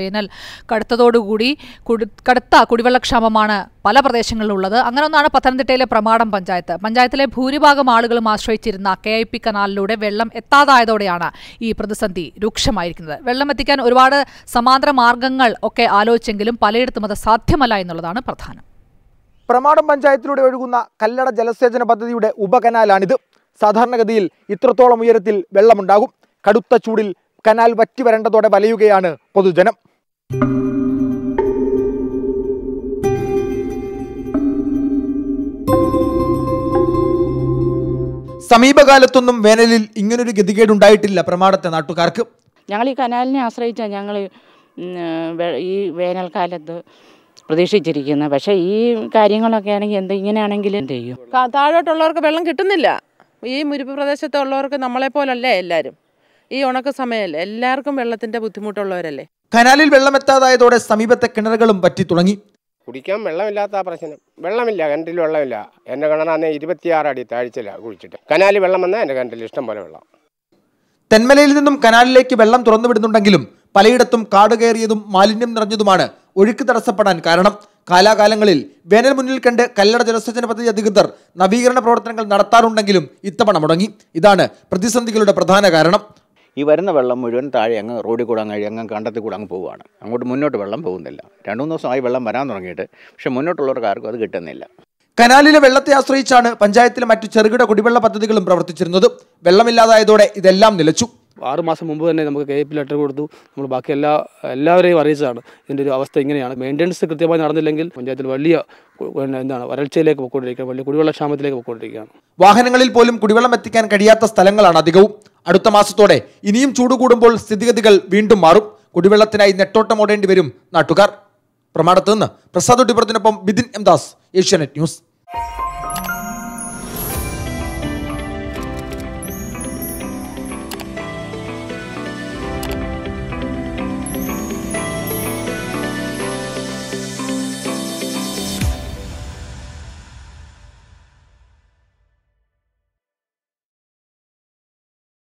വേനൽ കടുത്തതോടുകൂടി കടുത്ത കുടിവെള്ളക്ഷാമമാണ് പല പ്രദേശങ്ങളിലുള്ളത് അങ്ങനെ ഒന്നാണ് പത്തനംതിട്ടയിലെ പ്രമാടം പഞ്ചായത്ത് പഞ്ചായത്തിലെ ഭൂരിഭാഗം ആളുകളും ആശ്രയിച്ചിരുന്ന കെ ഐ പി കനാലിലൂടെ വെള്ളം എത്താതായതോടെയാണ് ഈ പ്രതിസന്ധി രൂക്ഷമായിരിക്കുന്നത് വെള്ളം എത്തിക്കാൻ ഒരുപാട് സമാന്തര മാർഗങ്ങൾ ഒക്കെ ആലോചിച്ചെങ്കിലും പലയിടത്തും അത് സാധ്യമല്ല എന്നുള്ളതാണ് പ്രധാനം പ്രമാടം പഞ്ചായത്തിലൂടെ ഒഴുകുന്ന കല്ലട ജലസേചന പദ്ധതിയുടെ ഉപകനാലാണിത് സാധാരണഗതിയിൽ ഇത്രത്തോളം ഉയരത്തിൽ വെള്ളമുണ്ടാകും കടുത്ത ചൂടിൽ കനാൽ വറ്റി വരേണ്ടതോടെ വലയുകയാണ് പൊതുജനം സമീപകാലത്തൊന്നും വേനലിൽ ഇങ്ങനൊരു ഗതികേടുണ്ടായിട്ടില്ല പ്രമാണത്തെ നാട്ടുകാർക്ക് ഞങ്ങൾ ഈ കനാലിനെ ആശ്രയിച്ചാണ് ഞങ്ങൾ ഈ വേനൽക്കാലത്ത് പ്രതീക്ഷിച്ചിരിക്കുന്നത് പക്ഷേ ഈ കാര്യങ്ങളൊക്കെ ആണെങ്കിൽ എന്ത് ഇങ്ങനെയാണെങ്കിൽ എന്ത് ചെയ്യും താഴോട്ടുള്ളവർക്ക് വെള്ളം കിട്ടുന്നില്ല ഈ മുരിപ്പ് പ്രദേശത്തുള്ളവർക്ക് പോലല്ലേ എല്ലാവരും ഈ ഉണക്ക സമയമല്ലേ എല്ലാവർക്കും വെള്ളത്തിന്റെ ബുദ്ധിമുട്ടുള്ളവരല്ലേ കനാലിൽ എത്താതായതോടെ സമീപത്തെ കിണറുകളും പറ്റി തുടങ്ങി കുടിക്കാൻ വെള്ളമില്ലാത്ത പ്രശ്നം വെള്ളമില്ല കിണറ്റിൽ വെള്ളമില്ല എന്റെ കിണറാന്നെ ഇരുപത്തിയാറ് അടി താഴ്ചയിലാണ് കുഴിച്ചിട്ട് കനാലിൽ വെള്ളം വന്നാൽ എന്റെ കിണറ്റിൽ ഇഷ്ടം പോലെ വെള്ളം തെന്മലയിൽ നിന്നും കനാലിലേക്ക് വെള്ളം തുറന്നുവിടുന്നുണ്ടെങ്കിലും പലയിടത്തും കാട് കയറിയതും മാലിന്യം നിറഞ്ഞതുമാണ് ഒഴുക്ക് തടസ്സപ്പെടാൻ കാരണം കാലാകാലങ്ങളിൽ വേനൽ മുന്നിൽ കണ്ട് കല്ലട ജലസേചന പദ്ധതി അധികൃതർ നവീകരണ പ്രവർത്തനങ്ങൾ നടത്താറുണ്ടെങ്കിലും ഇത്തവണ മുടങ്ങി ഇതാണ് പ്രതിസന്ധികളുടെ പ്രധാന കാരണം ഈ വരുന്ന വെള്ളം മുഴുവൻ താഴെ അങ്ങ് റോഡിൽ കൂടെ അങ്ങ് അങ്ങ് കണ്ടത്തിൽ കൂടെ അങ്ങ് പോവുകയാണ് അങ്ങോട്ട് മുന്നോട്ട് വെള്ളം പോകുന്നില്ല രണ്ട് മൂന്ന് ദിവസമായി വെള്ളം വരാൻ തുടങ്ങിയിട്ട് പക്ഷേ മുന്നോട്ടുള്ളവർക്ക് ആർക്കും അത് കിട്ടുന്നില്ല കനാലിലെ വെള്ളത്തെ ആശ്രയിച്ചാണ് പഞ്ചായത്തിലെ മറ്റു ചെറുകിട കുടിവെള്ള പദ്ധതികളും പ്രവർത്തിച്ചിരുന്നത് വെള്ളമില്ലാതായതോടെ ഇതെല്ലാം നിലച്ചു ആറ് മാസം മുമ്പ് തന്നെ നമുക്ക് കെ പി ലെറ്റർ കൊടുത്തു നമ്മൾ ബാക്കി എല്ലാ എല്ലാവരെയും അറിയിച്ചതാണ് ഇതിൻ്റെ ഒരു അവസ്ഥ ഇങ്ങനെയാണ് മെയിൻ്റെനൻസ് കൃത്യമായി നടന്നില്ലെങ്കിൽ പഞ്ചായത്തിൽ വലിയ എന്താണ് വരൾച്ചയിലേക്ക് പോയിക്കൊണ്ടിരിക്കുക വലിയ കുടിവെള്ള ക്ഷാമത്തിലേക്ക് പോയിക്കൊണ്ടിരിക്കുകയാണ് വാഹനങ്ങളിൽ പോലും കുടിവെള്ളം എത്തിക്കാൻ കഴിയാത്ത സ്ഥലങ്ങളാണ് അധികവും അടുത്ത മാസത്തോടെ ഇനിയും ചൂട് കൂടുമ്പോൾ സ്ഥിതിഗതികൾ വീണ്ടും മാറും കുടിവെള്ളത്തിനായി ഓടേണ്ടി വരും നാട്ടുകാർ പ്രമാണത്ത് നിന്ന് പ്രസാദ് ഒട്ടിപ്പുറത്തിനൊപ്പം ബിദിൻ എം ദാസ് ഏഷ്യാനെറ്റ് ന്യൂസ്